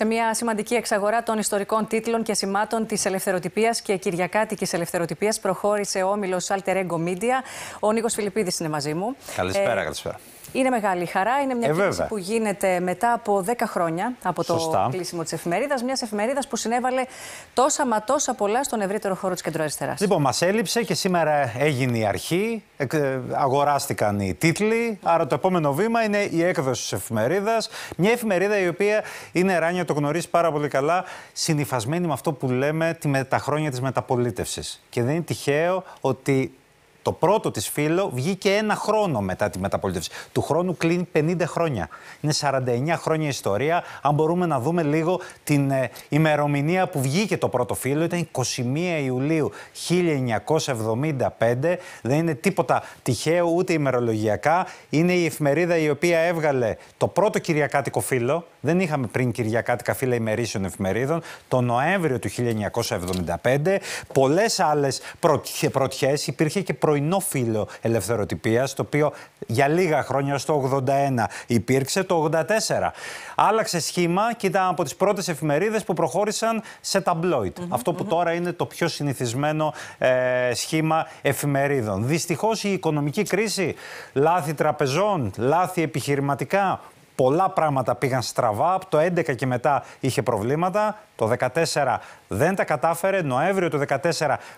Σε μια σημαντική εξαγορά των ιστορικών τίτλων και σημάτων της Ελευθεροτυπίας και Κυριακάτικη Ελευθεροτυπίας προχώρησε ο όμιλος Alter Ego Media. Ο Νίκος Φιλιππίδης είναι μαζί μου. Καλησπέρα, ε, καλησπέρα. Είναι μεγάλη χαρά. Είναι μια ε, κρίση που γίνεται μετά από 10 χρόνια από το Σωστά. κλείσιμο της εφημερίδας. Μιας εφημερίδας που συνέβαλε τόσα μα τόσα πολλά στον ευρύτερο χώρο της κεντροαριστεράς. Λοιπόν, μας έλειψε και σήμερα έγινε η αρχή. Ε, αγοράστηκαν οι τίτλοι. Άρα το επόμενο βήμα είναι η έκδοση της εφημερίδας. Μια εφημερίδα η οποία είναι ράνιο το γνωρίζεις πάρα πολύ καλά, συνυφασμένη με αυτό που λέμε τη, μεταχρόνια τα χρόνια της μεταπολίτευσης. Και δεν είναι τυχαίο ότι το πρώτο της φίλο βγήκε ένα χρόνο μετά τη μεταπολίτευση. Του χρόνου κλείνει 50 χρόνια. Είναι 49 χρόνια ιστορία. Αν μπορούμε να δούμε λίγο την ε, ημερομηνία που βγήκε το πρώτο φίλο, ήταν 21 Ιουλίου 1975. Δεν είναι τίποτα τυχαίο ούτε ημερολογιακά. Είναι η εφημερίδα η οποία έβγαλε το πρώτο Κυριακάτικο φίλο. Δεν είχαμε πριν Κυριακάτικα φύλλα ημερήσεων εφημερίδων. Το Νοέμβριο του 1975. Πολλές άλλες πρωτιέ. Υπήρχε και πρωινό φύλλο ελευθεροτυπίας, το οποίο για λίγα χρόνια, στο 81, υπήρξε, το 84. Άλλαξε σχήμα και ήταν από τις πρώτες εφημερίδες που προχώρησαν σε ταμπλόιτ. αυτό που τώρα είναι το πιο συνηθισμένο ε, σχήμα εφημερίδων. Δυστυχώς η οικονομική κρίση, λάθη τραπεζών, λάθη επιχειρηματικά, πολλά πράγματα πήγαν στραβά. Από το 11 και μετά είχε προβλήματα. Το 14 δεν τα κατάφερε. Νοέμβριο του 14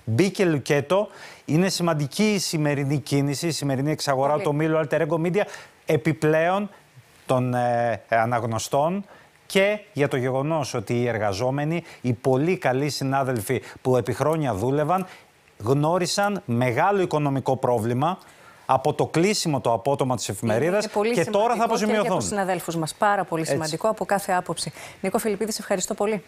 μπήκε Λουκέτο. Είναι σημαντική η σημερινή κίνηση, η σημερινή εξαγορά του ομίλου Alter Ego Media επιπλέον των ε, αναγνωστών και για το γεγονός ότι οι εργαζόμενοι, οι πολύ καλοί συνάδελφοι που επί χρόνια δούλευαν, γνώρισαν μεγάλο οικονομικό πρόβλημα από το κλείσιμο το απότομα της εφημερίδας και τώρα θα αποζημιωθούν. Και για τους συναδέλφους μας. Πάρα πολύ σημαντικό από κάθε άποψη. Νίκο Φιλιππίδη, ευχαριστώ πολύ.